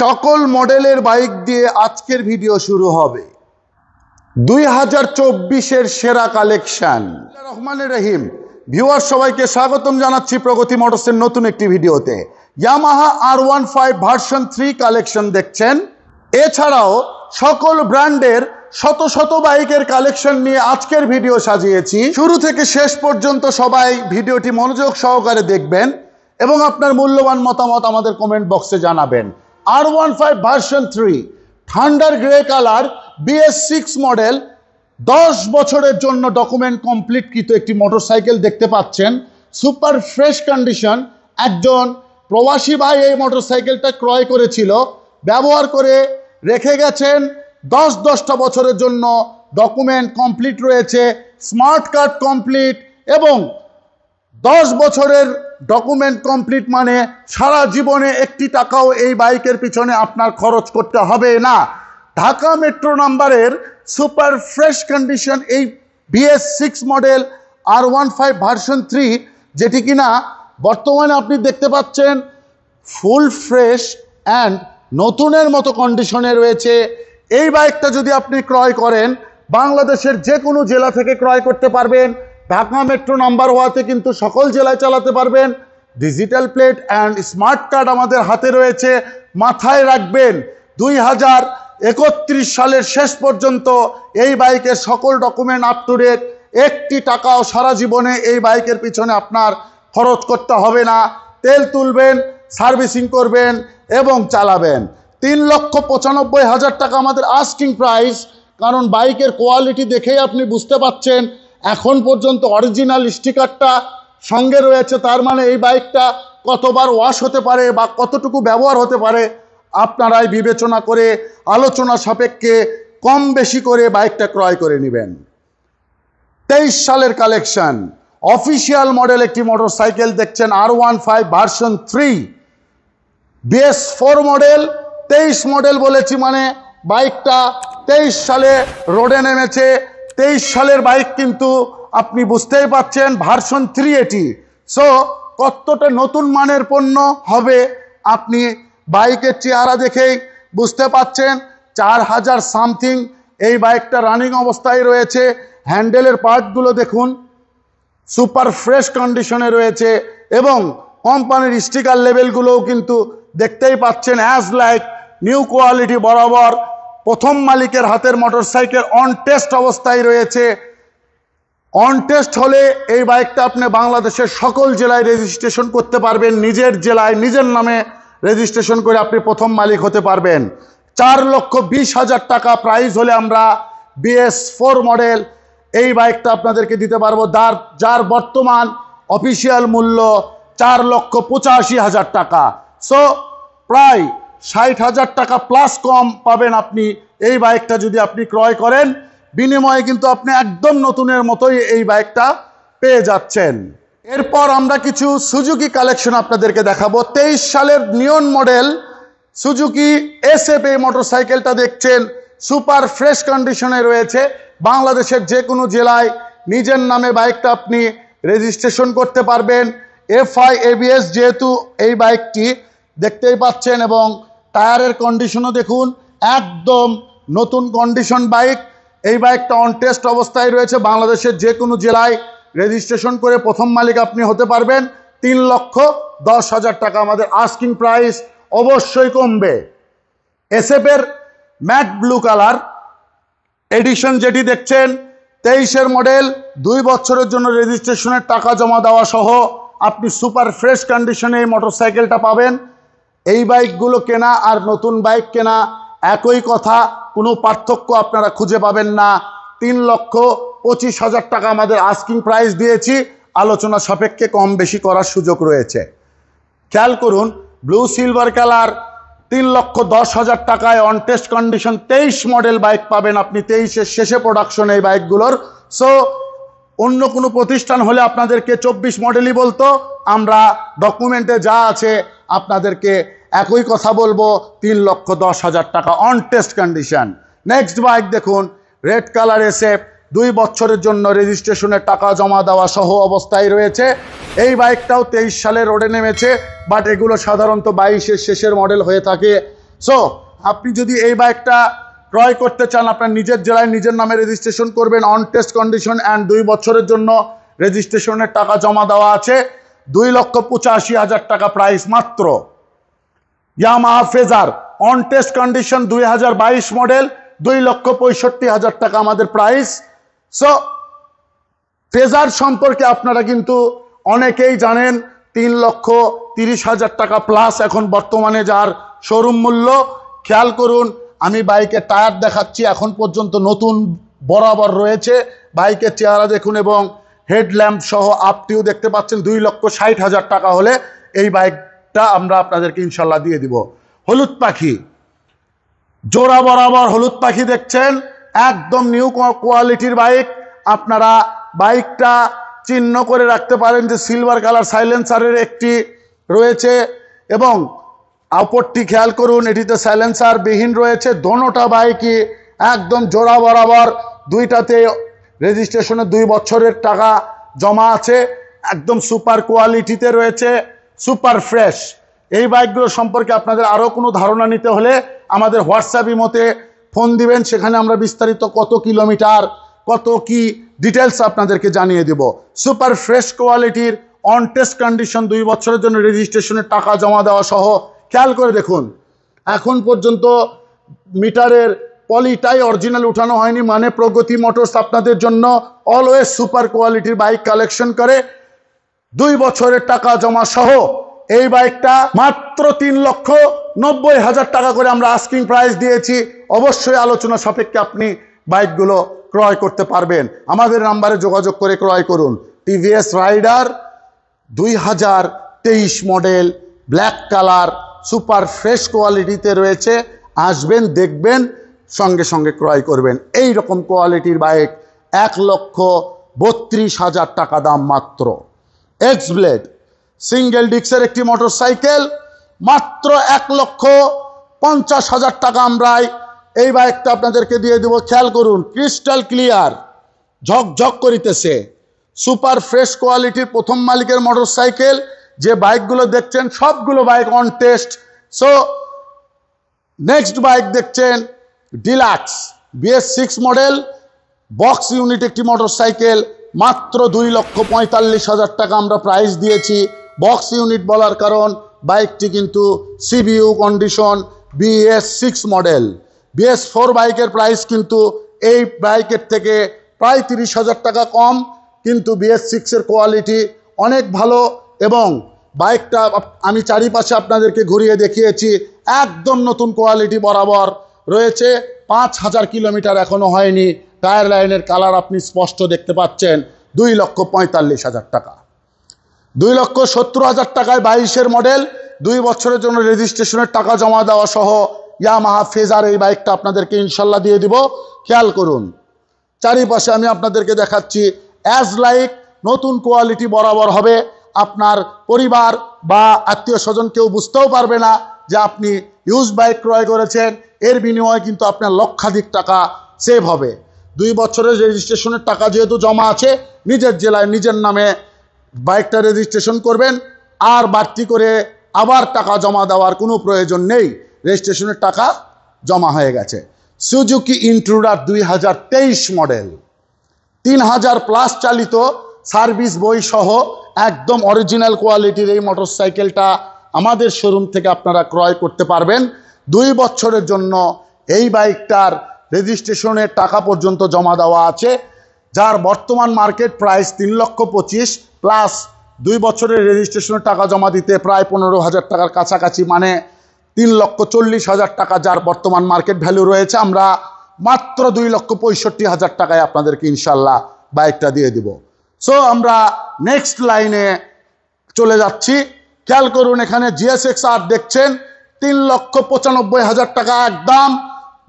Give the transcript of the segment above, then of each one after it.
সকল মডেলের বাইক দিয়ে আজকের ভিডিও শুরু হবে দুই হাজার চব্বিশের সেরা কালেকশন রহমানের রহিম ভিউয়ার সবাইকে স্বাগতম জানাচ্ছি প্রগতি মোটরসের নতুন একটি ভিডিওতে Yamaha R one five version three collection দেখছেন এছাড়াও সকল ব্র্যান্ডের শত শত বাইকের কালেকশন নিয়ে আজকের ভিডিও সাজিয়েছি শুরু থেকে শেষ পর্যন্ত সবাই ভিডিওটি মনোযোগ সহকারে দেখবেন এবং আপনার মূল্যবান মতামত আমাদের কমেন্ট বক্সে জানাবেন R one five version three thunder grey colour BS six model দশ বছরের জন্য ডকুমেন্ট কমপ্লিটকৃত একটি মোটরসাইকেল দেখতে পাচ্ছেন সুপার ফ্রেশ কন্ডিশন একজন প্রবাসী ভাই এই মোটরসাইকেলটা ক্রয় করেছিল ব্যবহার করে রেখে গেছেন দশ দশটা বছরের জন্য ডকুমেন্ট কমপ্লিট রয়েছে স্মার্ট কার্ড কমপ্লিট এবং দশ বছরের ডকুমেন্ট কমপ্লিট মানে সারা জীবনে একটি টাকাও এই বাইকের পিছনে আপনার খরচ করতে হবে না ঢাকা মেট্রো নাম্বারের সুপার ফ্রেশ কন্ডিশন এই BS six model R one five version three যেটি কিনা বর্তমানে আপনি দেখতে পাচ্ছেন ফুল ফ্রেশ অ্যান্ড নতুনের মতো কন্ডিশনে রয়েছে এই বাইকটা যদি আপনি ক্রয় করেন বাংলাদেশের যে কোনো জেলা থেকে ক্রয় করতে পারবেন ঢাকা মেট্রো নাম্বার ওয়াতে কিন্তু সকল জেলায় চালাতে পারবেন digital plate and smart card আমাদের হাতে রয়েছে মাথায় রাখবেন দুই হাজার একত্রিশ সালের শেষ পর্যন্ত এই বাইকের সকল ডকুমেন্ট আপ টু ডেট একটি টাকাও সারা জীবনে এই বাইকের পিছনে আপনার খরচ করতে হবে না তেল তুলবেন সার্ভিসিং করবেন এবং চালাবেন তিন লক্ষ পঁচানব্বই হাজার টাকা আমাদের আস্কিং প্রাইস কারণ বাইকের কোয়ালিটি দেখেই আপনি বুঝতে পাচ্ছেন এখন পর্যন্ত অরিজিনাল স্টিকারটা সঙ্গে রয়েছে তার মানে এই বাইকটা কতবার ওয়াশ হতে পারে বা কতটুকু ব্যবহার হতে পারে আপনারাই বিবেচনা করে আলোচনা সাপেক্ষে কম বেশি করে বাইকটা ক্রয় করে নেবেন তেইশ সালের কালেকশন অফিসিয়াল মডেল একটি মোটর সাইকেল দেখছেন R one five version three BS four model তেইশ মডেল বলেছি মানে বাইকটা তেইশ সালে রোডে নেমেছে তেইশ সালের বাইক কিন্তু আপনি বুঝতেই পাচ্ছেন ভার্সন থ্রি এটি সো কতটা নতুন মানের পণ্য হবে আপনি বাইকের চেহারা দেখেই বুঝতে পাচ্ছেন চার হাজার সামথিং এই বাইকটা রানিং অবস্থায় রয়েছে হ্যান্ডেলের পার্টগুলো দেখুন সুপার ফ্রেশ কন্ডিশনে রয়েছে এবং কোম্পানির স্টিকার লেভেলগুলোও কিন্তু দেখতেই পাচ্ছেন অ্যাজ লাইক নিউ কোয়ালিটি বরাবর প্রথম মালিকের হাতের মোটর সাইকেল অন টেস্ট অবস্থায় রয়েছে অন টেস্ট হলে এই বাইকটা আপনি বাংলাদেশের সকল জেলায় রেজিস্ট্রেশন করতে পারবেন নিজের জেলায় নিজের নামে রেজিস্ট্রেশন করে আপনি প্রথম মালিক হতে পারবেন চার লক্ষ বিশ হাজার টাকা প্রাইজ হলে আমরা বিএস ফোর মডেল এই বাইকটা আপনাদেরকে দিতে পারবো যার যার বর্তমান অফিসিয়াল মূল্য চার লক্ষ পঁচাশি হাজার টাকা সো প্রায় ষাট হাজার টাকা প্লাস কম পাবেন আপনি এই বাইকটা যদি আপনি ক্রয় করেন বিনিময়ে কিন্তু আপনি একদম নতুনের মতোই এই বাইকটা পেয়ে যাচ্ছেন এরপর আমরা কিছু সুজুকি কালেকশন আপনাদেরকে দেখাবো তেইশ সালের নিয়ন মডেল সুজুকি এফ এই মোটর সাইকেলটা দেখছেন সুপার ফ্রেশ কন্ডিশনে রয়েছে বাংলাদেশের যে কোনো জেলায় নিজের নামে বাইকটা আপনি রেজিস্ট্রেশন করতে পারবেন এফআই এবিএস যেহেতু এই বাইকটি দেখতেই পাচ্ছেন এবং টায়ারের কন্ডিশনও দেখুন একদম নতুন কন্ডিশন বাইক এই বাইকটা অন টেস্ট অবস্থায় রয়েছে বাংলাদেশের যে কোনো জেলায় রেজিস্ট্রেশন করে প্রথম মালিক আপনি হতে পারবেন তিন লক্ষ দশ হাজার টাকা আমাদের আস্কিং প্রাইস অবশ্যই কমবে এসএফের ম্যাট ব্লু কালার এডিশন যেটি দেখছেন তেইশের মডেল দুই বছরের জন্য রেজিস্ট্রেশনের টাকা জমা দেওয়া সহ আপনি সুপার ফ্রেশ কন্ডিশনে এই মোটরসাইকেলটা পাবেন এই বাইকগুলো কেনা আর নতুন বাইক কেনা একই কথা কোনো পার্থক্য আপনারা খুঁজে পাবেন না তিন লক্ষ পঁচিশ হাজার টাকা আমাদের আস্কিং প্রাইস দিয়েছি আলোচনা সাপেক্ষে কম বেশি করার সুযোগ রয়েছে খেয়াল করুন ব্লু সিলভার কালার তিন লক্ষ দশ হাজার টাকায় অন টেস্ট কন্ডিশন তেইশ মডেল বাইক পাবেন আপনি তেইশের শেষে প্রোডাকশন এই বাইকগুলোর সো অন্য কোনো প্রতিষ্ঠান হলে আপনাদেরকে চব্বিশ মডেলই বলতো আমরা ডকুমেন্টে যা আছে আপনাদেরকে একই কথা বলবো তিন লক্ষ দশ হাজার টাকা on test condition next bike দেখুন রেড কালার এসে দুই বছরের জন্য রেজিস্ট্রেশনের টাকা জমা দেওয়া সহ অবস্থায় রয়েছে এই বাইকটাও তেইশ সালে রোডে নেমেছে বাট এগুলো সাধারণত বাইশের শেষের মডেল হয়ে থাকে সো আপনি যদি এই বাইকটা ক্রয় করতে চান আপনার নিজের জেলায় নিজের নামে রেজিস্ট্রেশন করবেন অন টেস্ট কন্ডিশন অ্যান্ড দুই বছরের জন্য রেজিস্ট্রেশনের টাকা জমা দেওয়া আছে দুই লক্ষ পঁচাশি হাজার টাকা প্রাইস মাত্র Yamaha Fazer on test condition দুই হাজার বাইশ মডেল দুই লক্ষ পঁয়ষট্টি হাজার টাকা আমাদের প্রাইস সো ফেজার সম্পর্কে আপনারা কিন্তু অনেকেই জানেন তিন লক্ষ তিরিশ হাজার টাকা প্লাস এখন বর্তমানে যার শোরুম মূল্য খেয়াল করুন আমি বাইকের টায়ার দেখাচ্ছি এখন পর্যন্ত নতুন বরাবর রয়েছে বাইকের চেহারা দেখুন এবং হেডল্যাম্প সহ আপটিও দেখতে পাচ্ছেন দুই লক্ষ ষাট হাজার টাকা হলে এই বাইকটা আমরা আপনাদেরকে ইনশাল্লাহ দিয়ে দিব হলুদ পাখি জোড়া বরাবর হলুদ পাখি দেখছেন একদম নিউ কোয়ালিটির বাইক আপনারা বাইকটা চিহ্ন করে রাখতে পারেন যে সিলভার কালার সাইলেন্সারের একটি রয়েছে এবং আপরটি খেয়াল করুন এটিতে সাইলেন্সার বিহীন রয়েছে দোনোটা বাইকই একদম জোড়া বরাবর দুইটাতে রেজিস্ট্রেশনে দুই বছরের টাকা জমা আছে একদম সুপার কোয়ালিটিতে রয়েছে সুপার ফ্রেশ এই বাইকগুলো সম্পর্কে আপনাদের আরও কোনো ধারণা নিতে হলে আমাদের হোয়াটসঅ্যাপই মতে ফোন দিবেন সেখানে আমরা বিস্তারিত কত কিলোমিটার কত কি ডিটেলস আপনাদেরকে জানিয়ে দেব সুপার ফ্রেশ কোয়ালিটির অন টেস্ট কন্ডিশন দুই বছরের জন্য রেজিস্ট্রেশনের টাকা জমা দেওয়া সহ খেয়াল করে দেখুন এখন পর্যন্ত মিটারের পলিটাই অরিজিনাল উঠানো হয়নি মানে প্রগতি মোটরস আপনাদের জন্য অলওয়েজ সুপার কোয়ালিটির বাইক কালেকশন করে দুই বছরের টাকা জমা সহ এই বাইকটা মাত্র তিন লক্ষ নব্বই হাজার টাকা করে আমরা আস্কিং প্রাইস দিয়েছি অবশ্যই আলোচনা সাপেক্ষে আপনি বাইকগুলো ক্রয় করতে পারবেন আমাদের নাম্বারে যোগাযোগ করে ক্রয় করুন টিভিএস রাইডার দুই হাজার তেইশ model black colour super fresh কোয়ালিটিতে রয়েছে আসবেন দেখবেন সঙ্গে সঙ্গে ক্রয় করবেন এই রকম কোয়ালিটির বাইক এক লক্ষ বত্রিশ হাজার টাকা দাম মাত্র এক্স ব্লেড সিঙ্গেল ডিক্সের একটি মোটর সাইকেল মাত্র এক লক্ষ পঞ্চাশ হাজার টাকা আমরাই এই বাইকটা আপনাদেরকে দিয়ে দেব খেয়াল করুন ক্রিস্টাল ক্লিয়ার ঝকঝক করিতেছে সুপার ফ্রেশ কোয়ালিটির প্রথম মালিকের মোটর সাইকেল যে বাইকগুলো দেখছেন সবগুলো bike on test so next bike দেখছেন deluxe BS six model box unit একটি মোটরসাইকেল মাত্র দুই লক্ষ পঁয়তাল্লিশ হাজার টাকা আমরা প্রাইস দিয়েছি বক্স ইউনিট বলার কারণ বাইকটি কিন্তু CBU condition BS six model BS four বাইকের প্রাইস কিন্তু এই বাইকের থেকে প্রায় তিরিশ হাজার টাকা কম কিন্তু বিএস সিক্সের কোয়ালিটি অনেক ভালো এবং বাইকটা আমি চারিপাশে আপনাদেরকে ঘুরিয়ে দেখিয়েছি একদম নতুন কোয়ালিটি বরাবর রয়েছে পাঁচ হাজার কিলোমিটার এখনো হয়নি টায়ার লাইনের কালার আপনি স্পষ্ট দেখতে পাচ্ছেন দুই লক্ষ পঁয়তাল্লিশ হাজার টাকা দুই লক্ষ সত্তর হাজার টাকায় বাইশের মডেল দুই বছরের জন্য রেজিস্ট্রেশনের টাকা জমা দেওয়া সহ ইয়ামাহা ফেজার এই বাইকটা আপনাদেরকে ইনশাল্লাহ দিয়ে দিব খেয়াল করুন চারিপাশে আমি আপনাদেরকে দেখাচ্ছি অ্যাজ লাইক নতুন কোয়ালিটি বরাবর হবে আপনার পরিবার বা আত্মীয় স্বজন কেউ বুঝতেও পারবে না যে আপনি ইউজ বাইক ক্রয় করেছেন এর বিনিময়ে কিন্তু আপনার লক্ষাধিক টাকা সেভ হবে দুই বছরের রেজিস্ট্রেশনের টাকা যেহেতু জমা আছে নিজের জেলায় নিজের নামে বাইকটা রেজিস্ট্রেশন করবেন আর বাড়তি করে আবার টাকা জমা দেওয়ার কোনো প্রয়োজন নেই রেজিস্ট্রেশনের টাকা জমা হয়ে গেছে সুজুকি ইন্ট্রুডার দুই মডেল তিন হাজার প্লাস চালিত সার্ভিস বই সহ একদম অরিজিনাল কোয়ালিটির এই মোটরসাইকেলটা আমাদের শোরুম থেকে আপনারা ক্রয় করতে পারবেন দুই বছরের জন্য এই বাইকটার রেজিস্ট্রেশনের টাকা পর্যন্ত জমা দেওয়া আছে যার বর্তমান মার্কেট প্রাইস তিন লক্ষ পঁচিশ প্লাস দুই বছরের রেজিস্ট্রেশনের টাকা জমা দিতে প্রায় পনেরো হাজার টাকার কাছাকাছি মানে তিন লক্ষ চল্লিশ হাজার টাকা যার বর্তমান মার্কেট ভ্যালু রয়েছে আমরা মাত্র দুই লক্ষ পঁয়ষট্টি হাজার টাকায় আপনাদেরকে ইনশাল্লাহ বাইকটা দিয়ে দিব সো আমরা নেক্সট লাইনে চলে যাচ্ছি খেয়াল করুন এখানে জিএসএক্স আর দেখছেন তিন লক্ষ পঁচানব্বই হাজার টাকা একদম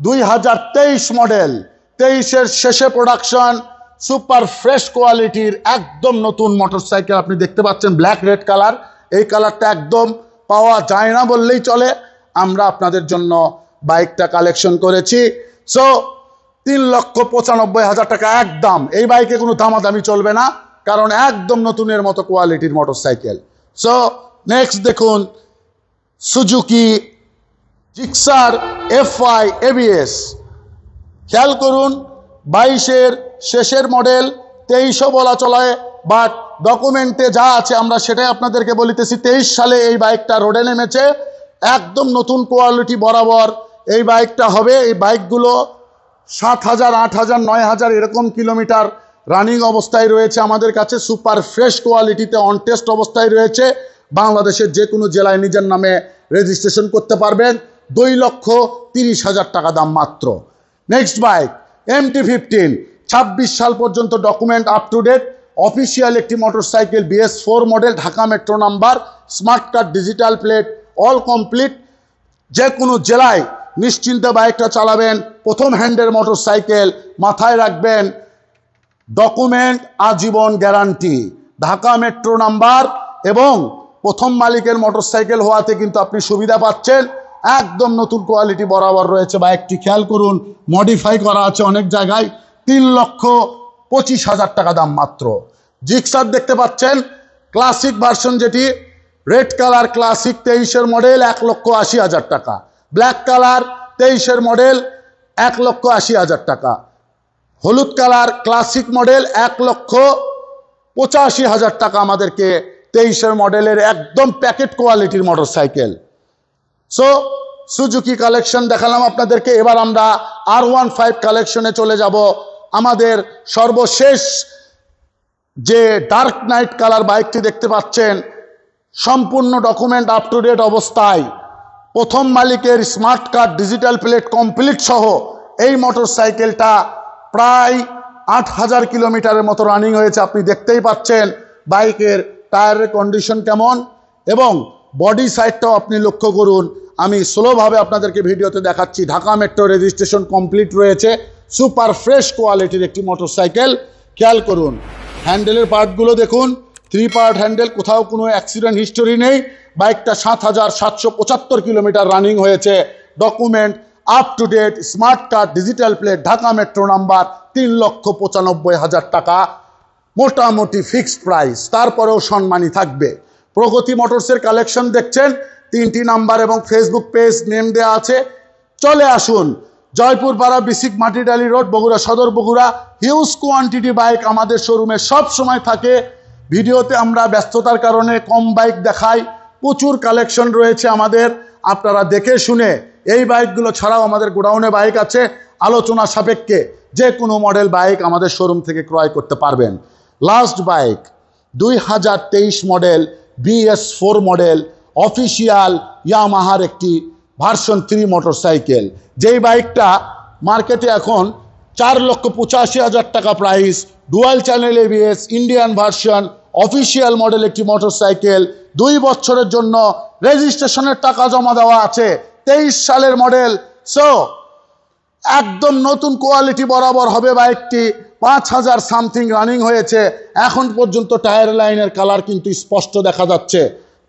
দুই হাজার তেইশ মডেল তেইশের শেষে প্রোডাকশন সুপার ফ্রেশ কোয়ালিটির একদম নতুন মোটরসাইকেল আপনি দেখতে পাচ্ছেন ব্ল্যাক রেড কালার এই কালারটা একদম পাওয়া যায় না বললেই চলে আমরা আপনাদের জন্য বাইকটা কালেকশন করেছি সো তিন লক্ষ পঁচানব্বই হাজার টাকা একদম এই বাইকে কোনো দামাদামি চলবে না কারণ একদম নতুনের মতো কোয়ালিটির মোটরসাইকেল সো নেক্সট দেখুন সুজুকি জিক্সার আই এবিএস খেয়াল করুন বাইশের শেষের মডেল তেইশও বলা চলায় বাট ডকুমেন্টে যা আছে আমরা সেটাই আপনাদেরকে বলিতেছি তেইশ সালে এই বাইকটা রোডে নেমেছে একদম নতুন কোয়ালিটি বরাবর এই বাইকটা হবে এই বাইকগুলো সাত হাজার আট হাজার নয় হাজার এরকম কিলোমিটার রানিং অবস্থায় রয়েছে আমাদের কাছে সুপার ফ্রেশ কোয়ালিটিতে অন টেস্ট অবস্থায় রয়েছে বাংলাদেশের যে কোনো জেলায় নিজের নামে রেজিস্ট্রেশন করতে পারবেন দুই লক্ষ তিরিশ হাজার টাকা দাম মাত্র নেক্সট বাইক এমটি ফিফটিন ছাব্বিশ সাল পর্যন্ত document up to date official একটি motorcycle BS four model Dhaka metro number smart card digital plate all complete যে কোনো জেলায় নিশ্চিন্তে বাইকটা চালাবেন প্রথম হ্যান্ডের মোটরসাইকেল মাথায় রাখবেন ডকুমেন্ট আজীবন গ্যারান্টি ঢাকা মেট্রো নাম্বার এবং প্রথম মালিকের মোটর সাইকেল হওয়াতে কিন্তু আপনি সুবিধা পাচ্ছেন একদম নতুন কোয়ালিটি বরাবর রয়েছে বা একটি খেয়াল করুন মডিফাই করা আছে অনেক জায়গায় তিন লক্ষ পঁচিশ হাজার টাকা দাম মাত্র জিক্সার দেখতে পাচ্ছেন ক্লাসিক ভার্সন যেটি রেড কালার ক্লাসিক তেইশের মডেল এক লক্ষ আশি হাজার টাকা ব্ল্যাক কালার তেইশের মডেল এক লক্ষ আশি হাজার টাকা হলুদ কালার ক্লাসিক মডেল এক লক্ষ পঁচাশি হাজার টাকা আমাদেরকে তেইশের মডেলের একদম প্যাকেট কোয়ালিটির motorcycle so Suzuki collection দেখালাম আপনাদেরকে এবার আমরা আর ওয়ান ফাইভ কালেকশনে চলে যাব আমাদের সর্বশেষ যে ডার্ক নাইট কালার বাইকটি দেখতে পাচ্ছেন সম্পূর্ণ ডকুমেন্ট আপ টু ডেট অবস্থায় প্রথম মালিকের smart card digital plate complete সহ এই মোটর সাইকেলটা প্রায় আট হাজার কিলোমিটারের মতো রানিং হয়েছে আপনি দেখতেই পাচ্ছেন বাইকের টায়ারের কন্ডিশন কেমন এবং বডি সাইডটাও আপনি লক্ষ্য করুন আমি স্লোভাবে আপনাদেরকে ভিডিওতে দেখাচ্ছি ঢাকা মেট্রো রেজিস্ট্রেশন কমপ্লিট রয়েছে সুপার ফ্রেশ কোয়ালিটির একটি মোটরসাইকেল খেয়াল করুন হ্যান্ডেলের পার্টগুলো দেখুন থ্রি পার্ট হ্যান্ডেল কোথাও কোনো অ্যাক্সিডেন্ট হিস্টোরি নেই বাইকটা সাত হাজার সাতশো পঁচাত্তর কিলোমিটার রানিং হয়েছে document up to date smart card digital plate Dhaka metro number তিন লক্ষ পঁচানব্বই হাজার টাকা মোটামুটি ফিক্সড প্রাইস তারপরেও সম্মানী থাকবে প্রগতি মোটরসের কালেকশন দেখছেন তিনটি নাম্বার এবং ফেসবুক পেজ নেম দেওয়া আছে চলে আসুন Joypurpara BSCIC Matidali road Bogura Sadar Bogura huge quantity bike আমাদের শোরুমে সব সময় থাকে ভিডিওতে আমরা ব্যস্ততার কারণে কম বাইক দেখাই প্রচুর কালেকশন রয়েছে আমাদের আপনারা দেখে শুনে এই বাইকগুলো ছাড়াও আমাদের গোডাউনে বাইক আছে আলোচনা সাপেক্ষে যে কোনো মডেল বাইক আমাদের শোরুম থেকে ক্রয় করতে পারবেন লাস্ট বাইক দুই হাজার তেইশ model BS four model official ইয়ামাহার একটি ভার্সন থ্রি মোটরসাইকেল যেই বাইকটা মার্কেটে এখন চার লক্ষ পঁচাশি হাজার টাকা price dual channel ABS Indian version official model একটি মোটর সাইকেল দুই বছরের জন্য রেজিস্ট্রেশনের টাকা জমা দেওয়া আছে তেইশ সালের মডেল সো একদম নতুন কোয়ালিটি বরাবর হবে বাইকটি পাঁচ হাজার সামথিং রানিং হয়েছে এখন পর্যন্ত টায়ার লাইনের কালার কিন্তু স্পষ্ট দেখা যাচ্ছে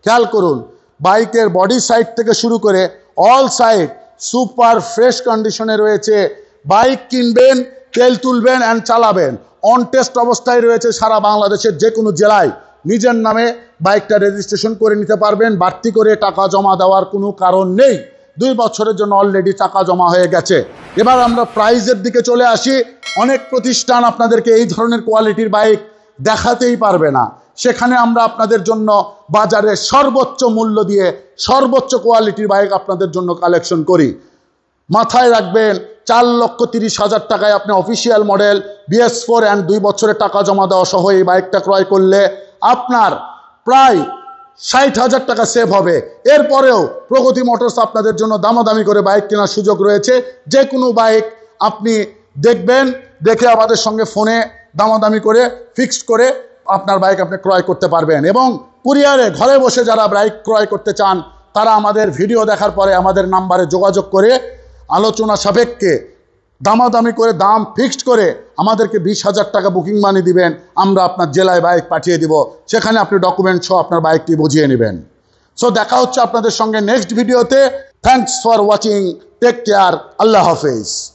খেয়াল করুন বাইকের বডি সাইড থেকে শুরু করে অল সাইড সুপার ফ্রেশ কন্ডিশনে রয়েছে বাইক কিনবেন তেল তুলবেন অ্যান্ড চালাবেন অন টেস্ট অবস্থায় রয়েছে সারা বাংলাদেশের যে কোনো জেলায় নিজের নামে বাইকটা রেজিস্ট্রেশন করে নিতে পারবেন বাড়তি করে টাকা জমা দেওয়ার কোনো কারণ নেই দুই বছরের জন্য অলরেডি টাকা জমা হয়ে গেছে এবার আমরা প্রাইজের দিকে চলে আসি অনেক প্রতিষ্ঠান আপনাদেরকে এই ধরনের কোয়ালিটির বাইক দেখাতেই পারবে না সেখানে আমরা আপনাদের জন্য বাজারে সর্বোচ্চ মূল্য দিয়ে সর্বোচ্চ কোয়ালিটির বাইক আপনাদের জন্য কালেকশন করি মাথায় রাখবেন চার লক্ষ তিরিশ হাজার টাকায় আপনি official model BS four and দুই বছরের টাকা জমা দেওয়া সহ এই বাইকটা ক্রয় করলে আপনার প্রায় ষাট হাজার টাকা সেভ হবে এরপরেও প্রগতি মোটরস আপনাদের জন্য দামাদামি করে বাইক কেনার সুযোগ রয়েছে যে কোনো বাইক আপনি দেখবেন দেখে আমাদের সঙ্গে ফোনে দামাদামি করে ফিক্সড করে আপনার বাইক আপনি ক্রয় করতে পারবেন এবং কুরিয়ারে ঘরে বসে যারা বাইক ক্রয় করতে চান তারা আমাদের ভিডিও দেখার পরে আমাদের নাম্বারে যোগাযোগ করে আলোচনা সাপেক্ষে দামাদামি করে দাম ফিক্সড করে আমাদেরকে বিশ হাজার টাকা বুকিং মানি দিবেন আমরা আপনার জেলায় বাইক পাঠিয়ে দিব সেখানে আপনি ডকুমেন্ট সহ আপনার বাইকটি বুঝিয়ে নেবেন সো দেখা হচ্ছে আপনাদের সঙ্গে নেক্সট ভিডিওতে thanks for watching take care আল্লাহ হাফেজ